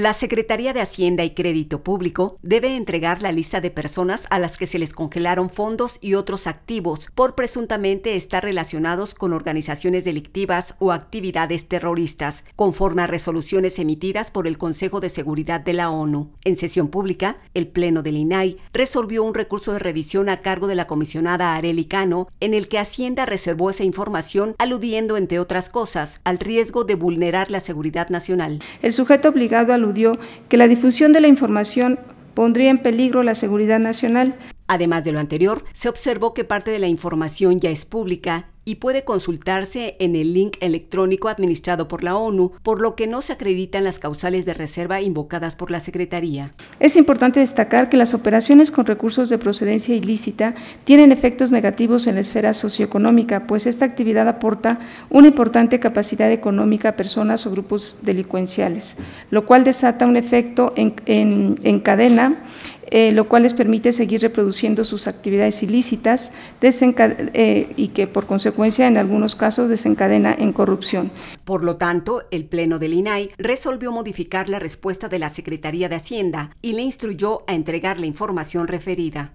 La Secretaría de Hacienda y Crédito Público debe entregar la lista de personas a las que se les congelaron fondos y otros activos por presuntamente estar relacionados con organizaciones delictivas o actividades terroristas, conforme a resoluciones emitidas por el Consejo de Seguridad de la ONU. En sesión pública, el Pleno del INAI resolvió un recurso de revisión a cargo de la comisionada Areli Cano, en el que Hacienda reservó esa información aludiendo, entre otras cosas, al riesgo de vulnerar la seguridad nacional. El sujeto obligado a que la difusión de la información pondría en peligro la seguridad nacional. Además de lo anterior, se observó que parte de la información ya es pública y puede consultarse en el link electrónico administrado por la ONU, por lo que no se acreditan las causales de reserva invocadas por la Secretaría. Es importante destacar que las operaciones con recursos de procedencia ilícita tienen efectos negativos en la esfera socioeconómica, pues esta actividad aporta una importante capacidad económica a personas o grupos delincuenciales, lo cual desata un efecto en, en cadena eh, lo cual les permite seguir reproduciendo sus actividades ilícitas eh, y que por consecuencia en algunos casos desencadena en corrupción. Por lo tanto, el Pleno del INAI resolvió modificar la respuesta de la Secretaría de Hacienda y le instruyó a entregar la información referida.